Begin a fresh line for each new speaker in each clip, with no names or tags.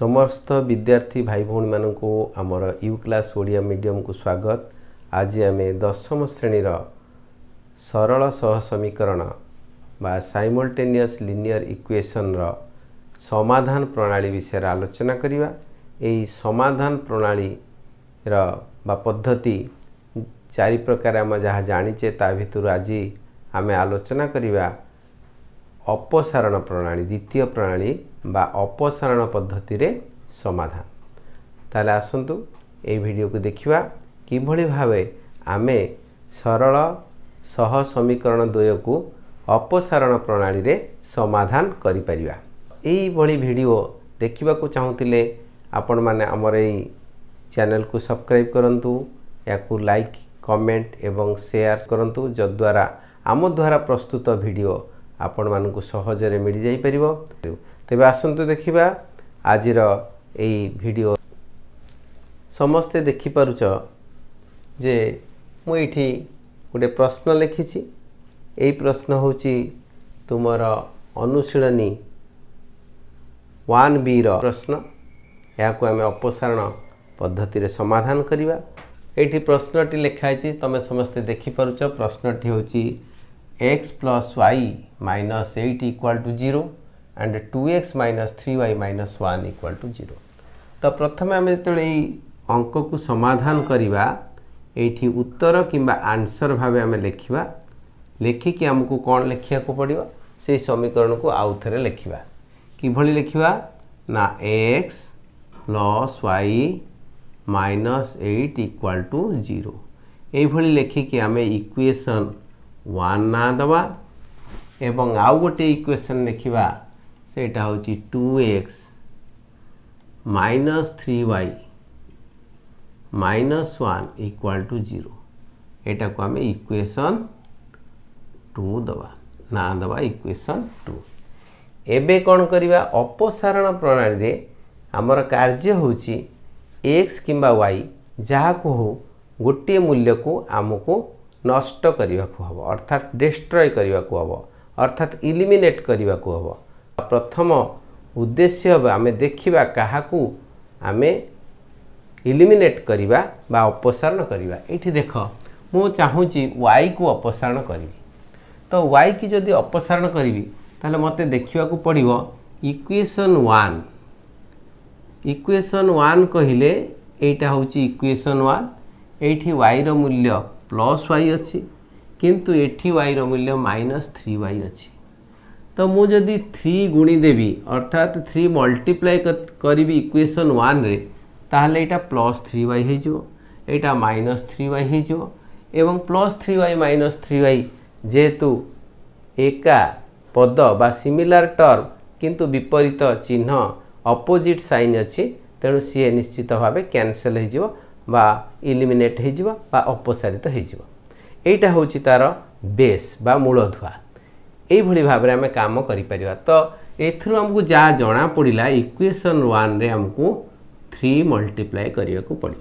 ସମସ୍ତ ବିଦ୍ୟାର୍ଥୀ ଭାଇ ଭଉଣୀମାନଙ୍କୁ ଆମର ୟୁ କ୍ଲାସ୍ ଓଡ଼ିଆ ମିଡ଼ିୟମକୁ ସ୍ୱାଗତ ଆଜି ଆମେ ଦଶମ ଶ୍ରେଣୀର ସରଳ ସହ ସମୀକରଣ ବା ସାଇମଲଟେନିୟସ୍ ଲିନିୟର ଇକ୍ୱେସନ୍ର ସମାଧାନ ପ୍ରଣାଳୀ ବିଷୟରେ ଆଲୋଚନା କରିବା ଏହି ସମାଧାନ ପ୍ରଣାଳୀର ବା ପଦ୍ଧତି ଚାରି ପ୍ରକାର ଆମେ ଯାହା ଜାଣିଛେ ତା ଭିତରୁ ଆଜି ଆମେ ଆଲୋଚନା କରିବା ଅପସାରଣ ପ୍ରଣାଳୀ ଦ୍ୱିତୀୟ ପ୍ରଣାଳୀ ବା ଅପସାରଣ ପଦ୍ଧତିରେ ସମାଧାନ ତାହେଲେ ଆସନ୍ତୁ ଏଇ ଭିଡ଼ିଓକୁ ଦେଖିବା କିଭଳି ଭାବେ ଆମେ ସରଳ ସହ ସମୀକରଣ ଦ୍ୱୟକୁ ଅପସାରଣ ପ୍ରଣାଳୀରେ ସମାଧାନ କରିପାରିବା ଏଇଭଳି ଭିଡ଼ିଓ ଦେଖିବାକୁ ଚାହୁଁଥିଲେ ଆପଣମାନେ ଆମର ଏଇ ଚ୍ୟାନେଲକୁ ସବସ୍କ୍ରାଇବ୍ କରନ୍ତୁ ଏହାକୁ ଲାଇକ୍ କମେଣ୍ଟ ଏବଂ ସେୟାର କରନ୍ତୁ ଯଦ୍ୱାରା ଆମ ଦ୍ୱାରା ପ୍ରସ୍ତୁତ ଭିଡ଼ିଓ ଆପଣମାନଙ୍କୁ ସହଜରେ ମିଳିଯାଇପାରିବ ତେବେ ଆସନ୍ତୁ ଦେଖିବା ଆଜିର ଏଇ ଭିଡ଼ିଓ ସମସ୍ତେ ଦେଖିପାରୁଛ ଯେ ମୁଁ ଏଇଠି ଗୋଟେ ପ୍ରଶ୍ନ ଲେଖିଛି ଏଇ ପ୍ରଶ୍ନ ହେଉଛି ତୁମର ଅନୁଶୀଳନୀ ୱାନ୍ ବିର ପ୍ରଶ୍ନ ଏହାକୁ ଆମେ ଅପସାରଣ ପଦ୍ଧତିରେ ସମାଧାନ କରିବା ଏଇଠି ପ୍ରଶ୍ନଟି ଲେଖା ହେଇଛି ତୁମେ ସମସ୍ତେ ଦେଖିପାରୁଛ ପ୍ରଶ୍ନଟି ହେଉଛି x plus y minus eight equal to zero and two x minus three y minus one equal to zero तो प्रथम आम जो अंक को समाधान करवा ये उत्तर किंवा आंसर भाव आम लिखा लेखिकी आमको कौन लिखा पड़ो से समीकरण को आउ थे लिखा किभली लिखा ना x plus y minus eight equal to zero यही लिखिकी आम इक्वेसन वा दवा एवं आउ गोटे इक्वेसन लिखा से two x minus three y minus one equal to zero यटा को आम इक्वेसन टू दवा ना दवा इक्वेसन टू एवं कौन करवा अपसारण प्रणाली आमर कार्य हूँ एक्स कि वाई जहाँ को हो गोटे मूल्य को आमको नष्ट अर्थात डिस्ट्रय करने को हम अर्थात इलिमेट करने को हम ପ୍ରଥମ ଉଦ୍ଦେଶ୍ୟ ହେବ ଆମେ ଦେଖିବା କାହାକୁ ଆମେ ଇଲିମିନେଟ୍ କରିବା ବା ଅପସାରଣ କରିବା ଏଇଠି ଦେଖ ମୁଁ ଚାହୁଁଛି ୱାଇକୁ ଅପସାରଣ କରିବି ତ ୱାଇକି ଯଦି ଅପସାରଣ କରିବି ତାହେଲେ ମୋତେ ଦେଖିବାକୁ ପଡ଼ିବ ଇକ୍ୱେସନ୍ ୱାନ୍ ଇକ୍ୱେସନ୍ ୱାନ୍ କହିଲେ ଏଇଟା ହେଉଛି ଇକ୍ୱେସନ୍ ୱାନ୍ ଏଇଠି ୱାଇର ମୂଲ୍ୟ ପ୍ଲସ୍ ୱାଇ ଅଛି କିନ୍ତୁ ଏଠି ୱାଇର ମୂଲ୍ୟ ମାଇନସ୍ ଥ୍ରୀ ୱାଇ ଅଛି तो मुझे थ्री गुणीदेवि अर्थात थ्री मल्टीप्लाय करी इक्वेसन वन ताहले यहाँ प्लस थ्री वाई होटा माइनस थ्री वाई हो plus three y minus three y जेहेतु एका पद बा सिमिलार टर्म किंतु विपरीत चिह्न अपोजिट साइन अच्छी तेणु सी निश्चित भाव कैनसल हो इलिमिनेट हो अपसारित हो এইটা হচ্ছে তার বেস বা মূলধুয়া এইভাবে ভাবে আমি কাম করে তো এর আমি যা জনা পড়া ইকুয়েসন ওয়ানে আমি থ্রি মল্টিপ্লাই করা পড়ব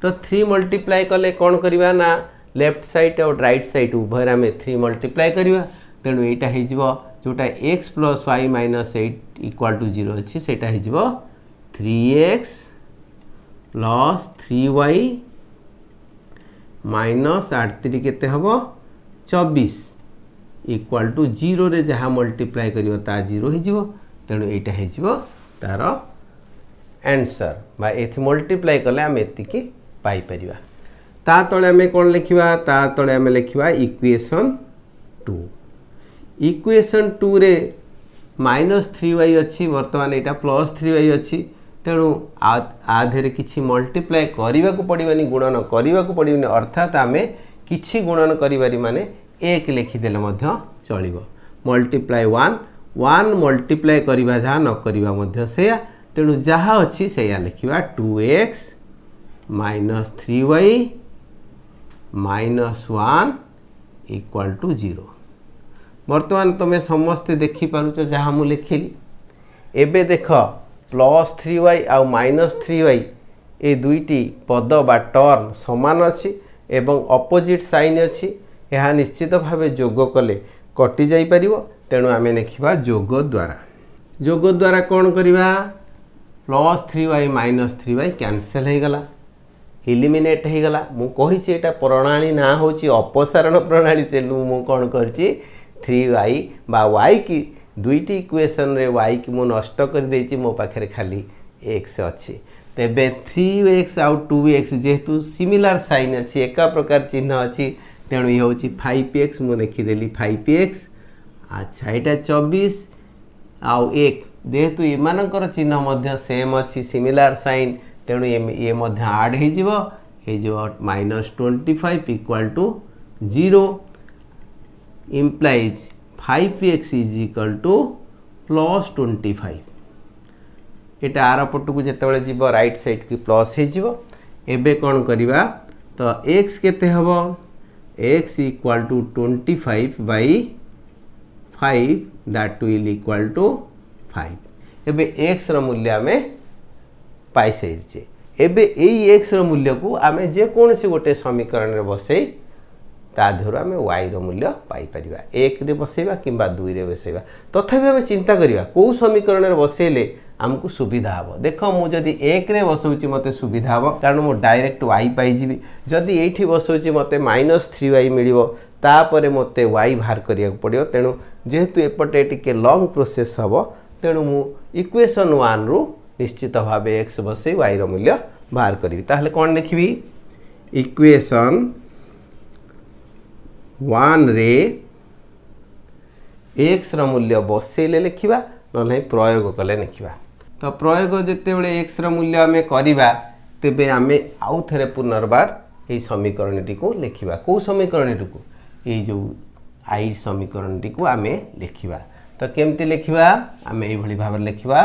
তো থ্রি মল্টিপ্লাই কলে কম করা না লেফট সাইড আউ রাইট সাইড উভয়ের আমি থ্রি মল্টিপ্লাই করা তেমন এইটা হয়ে ଯେଉଁଟା x plus y minus eight equal to zero ଅଛି ସେଇଟା ହେଇଯିବ three x plus three y minus ଆଠ ତିରି କେତେ ହେବ ଚବିଶ ইকুয়াল টু জিরোরে যা মল্টিপ্লাই করব তা জিরো হয়ে তেমন এইটা হয়ে তার আনসর বা এ মল্টিপ্লাই কলে আমি এতিকি পাইপার তা তলে আমি কোণ লিখবা তা তলে আমি লিখবা ইকুয়েসন টু ইকুয়েসন টুরে মাইনস থ্রি ওয়াই অছি বর্তমান এটা প্লস থ্রি ওয়াই অছি তেণু আধেরে কিছু মল্টিপ্লাই করা পড়বানি গুণন করা পড়বনি অর্থাৎ আমি কিছু গুণন করিপারি মানে এক লেখিদেলে ମଧ୍ୟ চলিব ମଲ୍ଟିପ୍ଲାଏ ୱାନ୍ ୱାନ୍ ମଲ୍ଟିପ୍ଲାଏ କରିବା ଯାହା ନ କରିବା ମଧ୍ୟ ସେଇଆ ତେଣୁ ଯାହା ଅଛି ସେଇଆ ଲେଖିବା two x minus three y minus one equal to zero ବର୍ତ୍ତମାନ ତୁମେ ସମସ୍ତେ ଦେଖିପାରୁଛ ଯାହା ମୁଁ ଲେଖିଲି ଏବେ ଦେଖ ପ୍ଲସ୍ ଥ୍ରୀ ୱାଇ ଆଉ ମାଇନସ୍ ଥ୍ରୀ ୱାଇ ଏ ଦୁଇଟି ପଦ ବା ଟର୍ମ ସମାନ ଅଛି ଏବଂ ଅପୋଜିଟ୍ ସାଇନ୍ ଅଛି ଏହା ନିଶ୍ଚିତ ଭାବେ ଯୋଗ କଲେ କଟିଯାଇପାରିବ ତେଣୁ ଆମେ ଲେଖିବା ଯୋଗ ଦ୍ୱାରା ଯୋଗ ଦ୍ୱାରା କ'ଣ କରିବା plus three y minus three y cancel ହୋଇଗଲା ଇଲିମିନେଟ୍ ହୋଇଗଲା ମୁଁ କହିଛି ଏଇଟା ପ୍ରଣାଳୀ ନାଁ ହେଉଛି ଅପସାରଣ ପ୍ରଣାଳୀ ତେଣୁ ମୁଁ କ'ଣ କରିଛି ଥ୍ରୀ ୱାଇ ବା ୱାଇ କି ଦୁଇଟି ଇକୁଏସନ୍ରେ ୱାଇ କି ମୁଁ ନଷ୍ଟ କରିଦେଇଛି ମୋ ପାଖରେ ଖାଲି ଏକ୍ସ ଅଛି ତେବେ ଥ୍ରୀ ଏକ୍ସ ଆଉ ଟୁ ଏକ୍ସ ଯେହେତୁ ସିମିଲାର ସାଇନ୍ ଅଛି ଏକା ପ୍ରକାର ଚିହ୍ନ ଅଛି तेणु ये हूँ फाइव पी एक्स मुझे लिखिदेली फाइव पी एक्स अच्छा यहाँ चबीश आउ एक ଯେହେତୁ ଏମାନଙ୍କର ଚିହ୍ନ ମଧ୍ୟ ସେମ୍ ଅଛି ସିମିଲାର ସାଇନ୍ ତେଣୁ ଇଏ ମଧ୍ୟ ଆଡ଼୍ ହେଇଯିବ ହେଇଯିବ minus twenty five equal to zero implies five p x is equal to plus twenty five ଏଇଟା ଆର ପଟକୁ ଯେତେବେଳେ ଯିବ ରାଇଟ୍ ସାଇଡ଼୍କି ପ୍ଲସ୍ ହେଇଯିବ ଏବେ କ'ଣ କରିବା ତ ଏକ୍ସ କେତେ ହେବ x equal to 25 by 5 that will equal to 5 एबे x रो मूल्य हमें पाई सैचे एबे यही x रो मूल्य को आमे जे कोन से गोटे समीकरण रे बसई ता धरो आमे y रो मूल्य पाई परिबा 1 रे बसैबा किबा 2 रे बसैबा तथापि हमें चिंता करिवा को समीकरण रे बसैले आमको सुविधा हाँ देख मुझे एक बसोच मत सुविधा हे कारण मुझे डायरेक्ट वाई पाइबी जदि ये बसोच मत माइनस थ्री वाई मिल मत वाई बाहर करा पड़ो तेणु जेहेतु एपटे टी लंग प्रोसेस हे तेणु मुक्वेसन वन रु निश्चित भाव एक्स बस वाई रूल्य बाहर करी तालोले कौन लिखी इक्वेसन वे एक्स रूल्य बसईले लिखा ना प्रयोग कले लिखा तो प्रयोग जितेबाला एक्स रूल्य आम करवा तेब आम आउ थ पुनर्व यह समीकरण टी लिखा कौ समीकरण टी ये जो आई समीकरण टी आम लिखा तो कमती लिखा आम यही भाव लिखा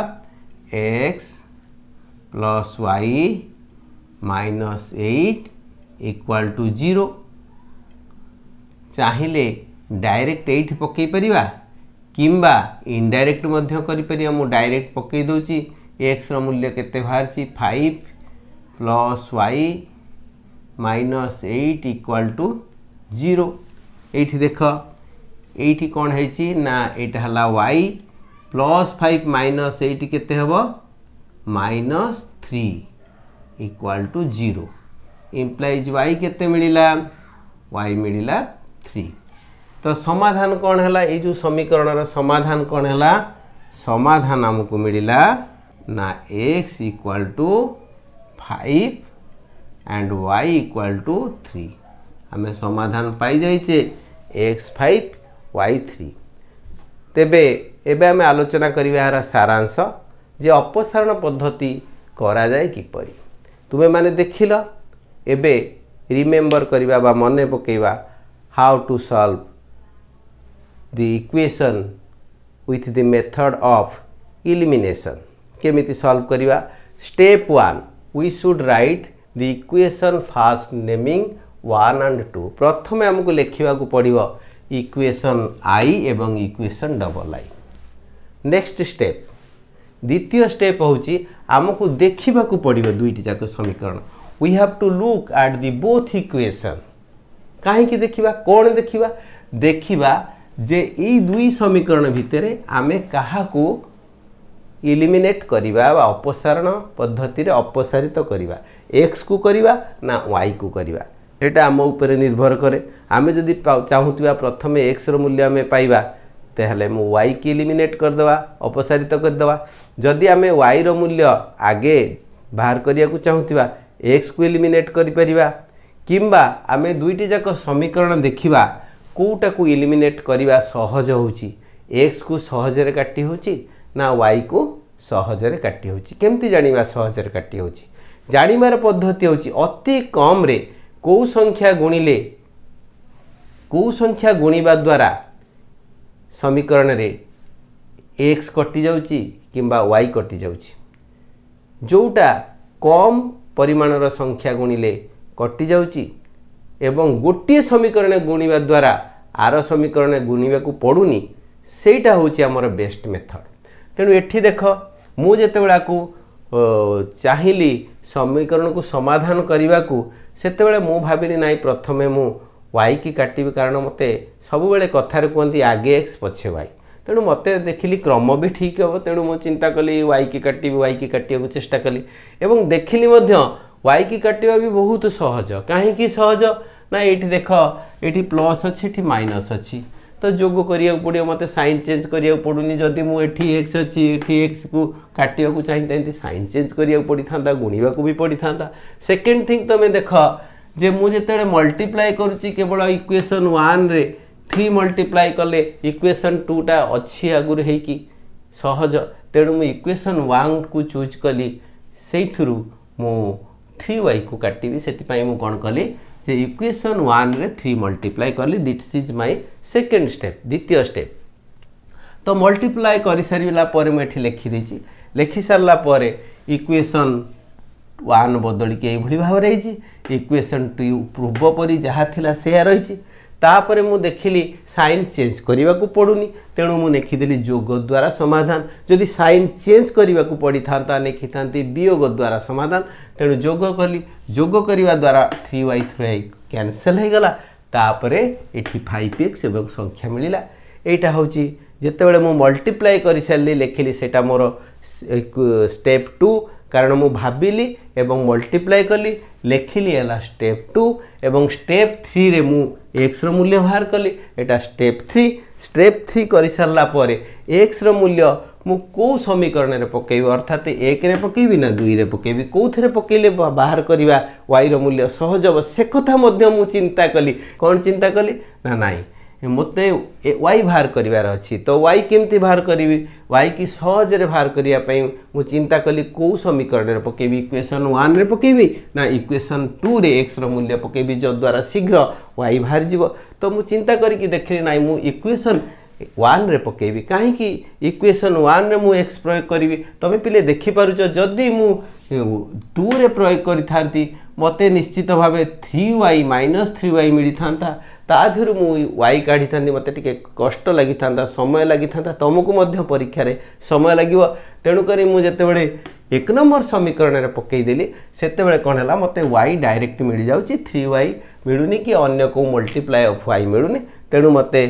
x plus y minus eight equal to zero चाहिए डायरेक्ट ये पकई पार কিংবা ইনডাইরেক্ট ମଧ୍ୟ କରିପାରିବା ମୁଁ ଡାଇରେକ୍ଟ ପକାଇ ଦେଉଛି ଏକ୍ସର ମୂଲ୍ୟ କେତେ ବାହାରିଛି five plus y minus eight equal to zero ଏଇଠି ଦେଖ এইটি কোণ হয়েছি না এটা হল y plus five minus eight কেতে হব minus three equal to zero implies y কেতে মিলা ওয়াই মিলা থ্রি তো সমাধান କ'ଣ ହେଲା ଏଇ ଯେଉଁ ସମୀକରଣର ସମାଧାନ କ'ଣ ହେଲା ସମାଧାନ ଆମକୁ ମିଳିଲା ନା x equal to five and y equal to three ଆମେ ସମାଧାନ ପାଇଯାଇଛେ ଏକ୍ସ ଫାଇଭ ୱାଇ ଥ୍ରୀ ତେବେ ଏବେ ଆମେ ଆଲୋଚନା କରିବା ଏହାର ସାରାଂଶ ଯେ ଅପସାରଣ ପଦ୍ଧତି କରାଯାଏ କିପରି ତୁମେମାନେ ଦେଖିଲ ଏବେ ରିମେମ୍ବର କରିବା ବା ମନେ ପକାଇବା how to solve the equation with the method of elimination केमी सल्व करवा step one we should write the equation first naming one and two प्रथम आमको लिखा पड़ो इक्वेसन आई एवं equation double I next step द्वितीय स्टेप हूँ आमको देखा पड़ो दुईट जाक समीकरण we have to look at the both equation कहीं देखा कौन देखा देखा ଯେ ଏଇ ଦୁଇ ସମୀକରଣ ଭିତରେ ଆମେ କାହାକୁ ଇଲିମିନେଟ୍ କରିବା ବା ଅପସାରଣ ପଦ୍ଧତିରେ ଅପସାରିତ କରିବା ଏକ୍ସକୁ କରିବା ନା ୱାଇକୁ କରିବା ସେଇଟା ଆମ ଉପରେ ନିର୍ଭର କରେ ଆମେ ଯଦି ଚାହୁଁଥିବା ପ୍ରଥମେ ଏକ୍ସର ମୂଲ୍ୟ ଆମେ ପାଇବା ତାହେଲେ ମୁଁ ୱାଇକି ଇଲିମିନେଟ୍ କରିଦେବା ଅପସାରିତ କରିଦେବା ଯଦି ଆମେ ୱାଇର ମୂଲ୍ୟ ଆଗେ ବାହାର କରିବାକୁ ଚାହୁଁଥିବା ଏକ୍ସକୁ ଇଲିମିନେଟ୍ କରିପାରିବା କିମ୍ବା ଆମେ ଦୁଇଟି ଯାକ ସମୀକରଣ ଦେଖିବା କେଉଁଟାକୁ ଇଲିମିନେଟ୍ କରିବା ସହଜ ହେଉଛି ଏକ୍ସକୁ ସହଜରେ କାଟି ହେଉଛି ନା ୱାଇକୁ ସହଜରେ କାଟି ହେଉଛି କେମିତି ଜାଣିବା ସହଜରେ କାଟି ହେଉଛି ଜାଣିବାର ପଦ୍ଧତି ହେଉଛି ଅତି କମ୍ରେ କେଉଁ ସଂଖ୍ୟା ଗୁଣିଲେ କେଉଁ ସଂଖ୍ୟା ଗୁଣିବା ଦ୍ୱାରା ସମୀକରଣରେ ଏକ୍ସ କଟିଯାଉଛି କିମ୍ବା ୱାଇ କଟିଯାଉଛି ଯେଉଁଟା କମ୍ ପରିମାଣର ସଂଖ୍ୟା ଗୁଣିଲେ କଟିଯାଉଛି ଏବଂ ଗୋଟିଏ ସମୀକରଣ ଗୁଣିବା ଦ୍ୱାରା ଆର ସମୀକରଣ ଗୁଣିବାକୁ ପଡ଼ୁନି ସେଇଟା ହେଉଛି ଆମର ବେଷ୍ଟ ମେଥଡ଼ ତେଣୁ ଏଠି ଦେଖ ମୁଁ ଯେତେବେଳେ ଆକୁ ଚାହିଁଲି ସମୀକରଣକୁ ସମାଧାନ କରିବାକୁ ସେତେବେଳେ ମୁଁ ଭାବିଲି ନାହିଁ ପ୍ରଥମେ ମୁଁ ୱାଇ କି କାଟିବି କାରଣ ମୋତେ ସବୁବେଳେ କଥାରେ କୁହନ୍ତି ଆଗେ ଏକ୍ସ ପଛେ ୱାଇ ତେଣୁ ମୋତେ ଦେଖିଲି କ୍ରମ ବି ଠିକ୍ ହେବ ତେଣୁ ମୁଁ ଚିନ୍ତା କଲି ୱାଇ କି କାଟିବି ୱାଇ କି କାଟିବାକୁ ଚେଷ୍ଟା କଲି ଏବଂ ଦେଖିଲି ମଧ୍ୟ ওয়াইকি কাটিবা ବି ବହୁତ ସହଜ କାହିଁକି ସହଜ ନା ଏଇଠି ଦେଖ ଏଇଠି ପ୍ଲସ୍ ଅଛି ଏଠି ମାଇନସ୍ ଅଛି ତ ଯୋଗ କରିବାକୁ ପଡ଼ିବ ମୋତେ ସାଇନ୍ ଚେଞ୍ଜ କରିବାକୁ ପଡ଼ୁନି ଯଦି ମୁଁ ଏଠି ଏକ୍ସ ଅଛି ଏଠି ଏକ୍ସକୁ କାଟିବାକୁ ଚାହିଁତା ଏମିତି ସାଇନ୍ ଚେଞ୍ଜ କରିବାକୁ ପଡ଼ିଥାନ୍ତା ଗୁଣିବାକୁ ବି ପଡ଼ିଥାନ୍ତା ସେକେଣ୍ଡ ଥିଙ୍ଗ ତୁମେ ଦେଖ ଯେ ମୁଁ ଯେତେବେଳେ ମଲ୍ଟିପ୍ଲାଏ କରୁଛି କେବଳ ଇକ୍ୱେସନ୍ ୱାନ୍ରେ থ্রি মল্টিপ্লাই কলে ইকুয়েসন টুটা অছি আগুর হইকি সহজ তেণু মু ইকুয়েসন ওয়ানকু চুজ কলি সেইথুরু মু थ्री वाई को काटी से कौन कली से इक्वेसन वन थ्री मल्टीप्लाय कली this is my second step द्वितीय स्टेप तो मल्टीप्लाय कर सारापर मुझे लिखिदेगी लिखि सारापर इक्वेसन वन बदल के ये भाव इक्वेसन टू पूर्वपरि जहाँ थी से रही ତାପରେ ମୁଁ ଦେଖିଲି ସାଇନ୍ ଚେଞ୍ଜ କରିବାକୁ ପଡ଼ୁନି ତେଣୁ ମୁଁ ଲେଖିଦେଲି ଯୋଗ ଦ୍ୱାରା ସମାଧାନ ଯଦି ସାଇନ୍ ଚେଞ୍ଜ କରିବାକୁ ପଡ଼ିଥାନ୍ତା ଲେଖିଥାନ୍ତି ବିୟୋଗ ଦ୍ୱାରା ସମାଧାନ ତେଣୁ ଯୋଗ କଲି ଯୋଗ କରିବା ଦ୍ୱାରା three y three y cancel ହୋଇଗଲା ତାପରେ ଏଠି ଫାଇଭ୍ ଏକ୍ସ ଏବଂ ସଂଖ୍ୟା ମିଳିଲା ଏଇଟା ହେଉଛି ଯେତେବେଳେ ମୁଁ ମଲ୍ଟିପ୍ଲାଏ କରିସାରିଲି ଲେଖିଲି ସେଇଟା ମୋର ଷ୍ଟେପ୍ ଟୁ କାରଣ ମୁଁ ଭାବିଲି ଏବଂ ମଲ୍ଟିପ୍ଲାଏ କଲି ଲେଖିଲି ହେଲା ଷ୍ଟେପ୍ ଟୁ ଏବଂ ଷ୍ଟେପ୍ ଥ୍ରୀରେ ମୁଁ ଏକ୍ସର ମୂଲ୍ୟ ବାହାର କଲି ଏଇଟା ଷ୍ଟେପ୍ ଥ୍ରୀ ଷ୍ଟେପ୍ ଥ୍ରୀ କରିସାରିଲା ପରେ ଏକ୍ସର ମୂଲ୍ୟ ମୁଁ କେଉଁ ସମୀକରଣରେ ପକାଇବି ଅର୍ଥାତ୍ ଏକରେ ପକାଇବି ନା ଦୁଇରେ ପକାଇବି କେଉଁଥିରେ ପକାଇଲେ ବାହାର କରିବା ୱାଇର ମୂଲ୍ୟ ସହଜ ହେବ ସେ କଥା ମଧ୍ୟ ମୁଁ ଚିନ୍ତା କଲି କ'ଣ ଚିନ୍ତା କଲି ନା ନାହିଁ ମୋତେ ୱାଇ ବାହାର କରିବାର ଅଛି ତ ୱାଇ କେମିତି ବାହାର କରିବି ୱାଇକି ସହଜରେ ବାହାର କରିବା ପାଇଁ ମୁଁ ଚିନ୍ତା କଲି କେଉଁ ସମୀକରଣରେ ପକାଇବି ଇକ୍ୱେସନ୍ ୱାନ୍ରେ ପକାଇବି ନା ଇକ୍ୱେସନ୍ ଟୁରେ ଏକ୍ସର ମୂଲ୍ୟ ପକାଇବି ଯଦ୍ୱାରା ଶୀଘ୍ର ୱାଇ ବାହାରିଯିବ ତ ମୁଁ ଚିନ୍ତା କରିକି ଦେଖିଲି ନାହିଁ ମୁଁ ଇକ୍ୱେସନ୍ ୱାନ୍ରେ ପକାଇବି କାହିଁକି ଇକ୍ୱେସନ୍ ୱାନ୍ରେ ମୁଁ ଏକ୍ସ ପ୍ରୟୋଗ କରିବି ତମେ ପିଲେ ଦେଖିପାରୁଛ ଯଦି ମୁଁ ଟୁରେ ପ୍ରୟୋଗ କରିଥାନ୍ତି ମୋତେ ନିଶ୍ଚିତ ଭାବେ three y minus three y ମିଳିଥାନ୍ତା ତା ଦେହରୁ ମୁଁ ୱାଇ କାଢ଼ିଥାନ୍ତି ମୋତେ ଟିକିଏ କଷ୍ଟ ଲାଗିଥାନ୍ତା ସମୟ ଲାଗିଥାନ୍ତା ତୁମକୁ ମଧ୍ୟ ପରୀକ୍ଷାରେ ସମୟ ଲାଗିବ ତେଣୁକରି ମୁଁ ଯେତେବେଳେ ଏକ ନମ୍ବର ସମୀକରଣରେ ପକାଇଦେଲି ସେତେବେଳେ କ'ଣ ହେଲା ମୋତେ ୱାଇ ଡାଇରେକ୍ଟ ମିଳିଯାଉଛି ଥ୍ରୀ ୱାଇ ମିଳୁନି କି ଅନ୍ୟ କେଉଁ ମଲ୍ଟିପ୍ଲାଏ ଅଫ୍ ୱାଇ ମିଳୁନି ତେଣୁ ମୋତେ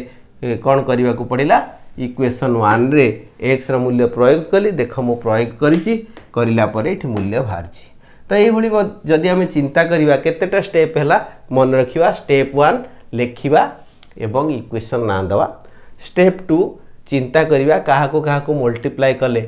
କ'ଣ କରିବାକୁ ପଡ଼ିଲା ଇକ୍ୱେସନ୍ ୱାନ୍ରେ ଏକ୍ସର ମୂଲ୍ୟ ପ୍ରୟୋଗ କଲି ଦେଖ ମୁଁ ପ୍ରୟୋଗ କରିଛି କରିଲା ପରେ ଏଠି ମୂଲ୍ୟ ବାହାରିଛି ତ ଏଇଭଳି ଯଦି ଆମେ ଚିନ୍ତା କରିବା କେତେଟା ଷ୍ଟେପ୍ ହେଲା ମନେ ରଖିବା ଷ୍ଟେପ୍ ୱାନ୍ ଲେଖିବା ଏବଂ ଇକ୍ୱେସନ୍ ନାଁ ଦେବା ଷ୍ଟେପ୍ ଟୁ ଚିନ୍ତା କରିବା କାହାକୁ କାହାକୁ ମଲ୍ଟିପ୍ଲାଏ କଲେ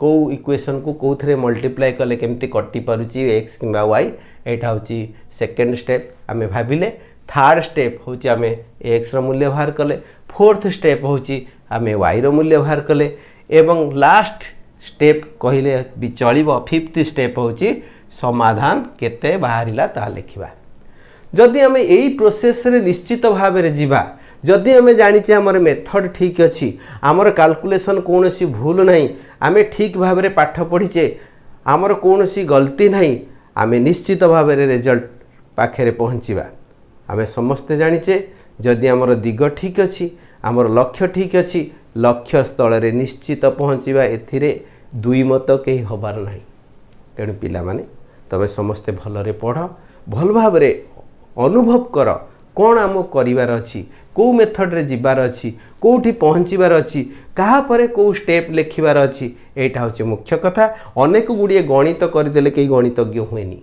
କେଉଁ ଇକ୍ୱେସନ୍କୁ କେଉଁଥିରେ ମଲ୍ଟିପ୍ଲାଏ କଲେ କେମିତି କଟିପାରୁଛି ଏକ୍ସ କିମ୍ବା ୱାଇ ଏଇଟା ହେଉଛି ସେକେଣ୍ଡ ଷ୍ଟେପ୍ ଆମେ ଭାବିଲେ ଥାର୍ଡ଼ ଷ୍ଟେପ୍ ହେଉଛି ଆମେ ଏକ୍ସର ମୂଲ୍ୟ ବାହାର କଲେ ফোর্থ স্টেপ ହେଉଛି ଆମେ ୱାଇର ମୂଲ୍ୟ ବାହାର କଲେ ଏବଂ ଲାଷ୍ଟ ଷ୍ଟେପ୍ କହିଲେ ବି ଚଳିବ ଫିଫ୍ଥ ଷ୍ଟେପ୍ ହେଉଛି ସମାଧାନ କେତେ ବାହାରିଲା ତାହା ଲେଖିବା ଯଦି ଆମେ ଏଇ ପ୍ରୋସେସ୍ରେ ନିଶ୍ଚିତ ଭାବରେ ଯିବା ଯଦି ଆମେ ଜାଣିଛେ ଆମର ମେଥଡ଼ ଠିକ୍ ଅଛି ଆମର କାଲକୁଲେସନ୍ କୌଣସି ଭୁଲ ନାହିଁ ଆମେ ଠିକ୍ ଭାବରେ ପାଠ ପଢ଼ିଛେ ଆମର କୌଣସି ଗଲତି ନାହିଁ ଆମେ ନିଶ୍ଚିତ ଭାବରେ ରେଜଲ୍ଟ ପାଖରେ ପହଞ୍ଚିବା ଆମେ ସମସ୍ତେ ଜାଣିଛେ ଯଦି ଆମର ଦିଗ ଠିକ୍ ଅଛି ଆମର ଲକ୍ଷ୍ୟ ଠିକ୍ ଅଛି ଲକ୍ଷ୍ୟ ସ୍ଥଳରେ ନିଶ୍ଚିତ ପହଞ୍ଚିବା ଏଥିରେ ଦୁଇ ମତ କେହି ହେବାର ନାହିଁ ତେଣୁ ପିଲାମାନେ ତୁମେ ସମସ୍ତେ ଭଲରେ ପଢ଼ ଭଲ ଭାବରେ ଅନୁଭବ କର କ'ଣ ଆମକୁ କରିବାର ଅଛି କେଉଁ ମେଥଡ଼ରେ ଯିବାର ଅଛି କେଉଁଠି ପହଞ୍ଚିବାର ଅଛି କାହା ପରେ କେଉଁ ଷ୍ଟେପ୍ ଲେଖିବାର ଅଛି ଏଇଟା ହେଉଛି ମୁଖ୍ୟ କଥା ଅନେକ ଗୁଡ଼ିଏ ଗଣିତ କରିଦେଲେ କେହି ଗଣିତଜ୍ଞ ହୁଏନି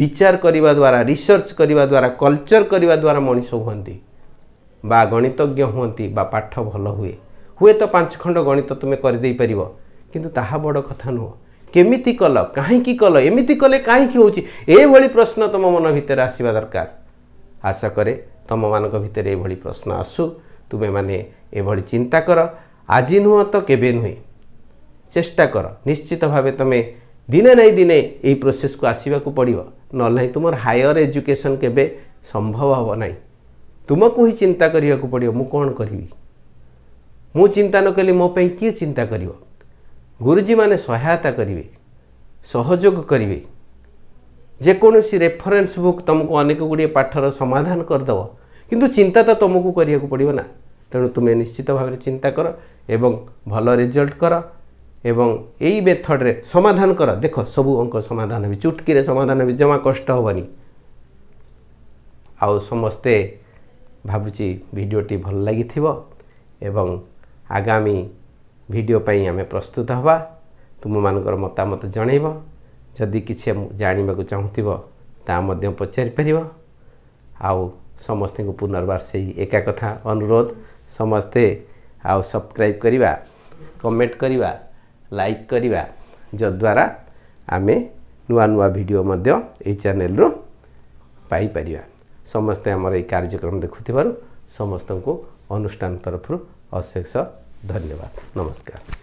ବିଚାର କରିବା ଦ୍ୱାରା ରିସର୍ଚ୍ଚ କରିବା ଦ୍ୱାରା କଲଚର୍ କରିବା ଦ୍ୱାରା ମଣିଷ ହୁଅନ୍ତି ବା ଗଣିତଜ୍ଞ ହୁଅନ୍ତି ବା ପାଠ ଭଲ ହୁଏ ହୁଏତ ପାଞ୍ଚ ଖଣ୍ଡ ଗଣିତ ତୁମେ କରିଦେଇପାରିବ କିନ୍ତୁ ତାହା ବଡ଼ କଥା ନୁହଁ କେମିତି କଲ କାହିଁକି କଲ ଏମିତି କଲେ କାହିଁକି ହେଉଛି ଏଭଳି ପ୍ରଶ୍ନ ତୁମ ମନ ଭିତରେ ଆସିବା ଦରକାର ଆଶା କରେ ତୁମମାନଙ୍କ ଭିତରେ ଏଭଳି ପ୍ରଶ୍ନ ଆସୁ ତୁମେମାନେ ଏଭଳି ଚିନ୍ତା କର ଆଜି ନୁହଁ ତ କେବେ ନୁହେଁ ଚେଷ୍ଟା କର ନିଶ୍ଚିତ ଭାବେ ତୁମେ ଦିନେ ନାହିଁ ଦିନେ ଏହି ପ୍ରୋସେସ୍କୁ ଆସିବାକୁ ପଡ଼ିବ ନହେଲେ ନାହିଁ ତୁମର ହାୟର ଏଜୁକେସନ୍ କେବେ ସମ୍ଭବ ହେବ ନାହିଁ ତୁମକୁ ହିଁ ଚିନ୍ତା କରିବାକୁ ପଡ଼ିବ ମୁଁ କ'ଣ କରିବି ମୁଁ ଚିନ୍ତା ନକଲି ମୋ ପାଇଁ କିଏ ଚିନ୍ତା କରିବ ଗୁରୁଜୀମାନେ ସହାୟତା କରିବେ ସହଯୋଗ କରିବେ ଯେକୌଣସି ରେଫରେନ୍ସ ବୁକ୍ ତୁମକୁ ଅନେକ ଗୁଡ଼ିଏ ପାଠର ସମାଧାନ କରିଦେବ କିନ୍ତୁ ଚିନ୍ତା ତ ତୁମକୁ କରିବାକୁ ପଡ଼ିବ ନା ତେଣୁ ତୁମେ ନିଶ୍ଚିତ ଭାବରେ ଚିନ୍ତା କର ଏବଂ ଭଲ ରେଜଲ୍ଟ କର ଏବଂ ଏଇ ମେଥଡ଼ରେ ସମାଧାନ କର ଦେଖ ସବୁ ଅଙ୍କ ସମାଧାନ ହେବି ଚୁଟକିରେ ସମାଧାନ ହେବି ଜମା କଷ୍ଟ ହେବନି ଆଉ ସମସ୍ତେ ଭାବୁଛି ଭିଡ଼ିଓଟି ଭଲ ଲାଗିଥିବ ଏବଂ ଆଗାମୀ ଭିଡ଼ିଓ ପାଇଁ ଆମେ ପ୍ରସ୍ତୁତ ହେବା ତୁମମାନଙ୍କର ମତାମତ ଜଣାଇବ ଯଦି କିଛି ଜାଣିବାକୁ ଚାହୁଁଥିବ ତାହା ମଧ୍ୟ ପଚାରିପାରିବ ଆଉ ସମସ୍ତଙ୍କୁ ପୁନର୍ବାର ସେଇ ଏକା କଥା ଅନୁରୋଧ ସମସ୍ତେ ଆଉ ସବସ୍କ୍ରାଇବ୍ କରିବା କମେଣ୍ଟ କରିବା ଲାଇକ୍ କରିବା ଯଦ୍ୱାରା ଆମେ ନୂଆ ନୂଆ ଭିଡ଼ିଓ ମଧ୍ୟ ଏହି ଚ୍ୟାନେଲ୍ରୁ ପାଇପାରିବା समस्ते आमर यही कार्यक्रम देखुथ अनुष्ठान तरफ्रु अशेष धन्यवाद नमस्कार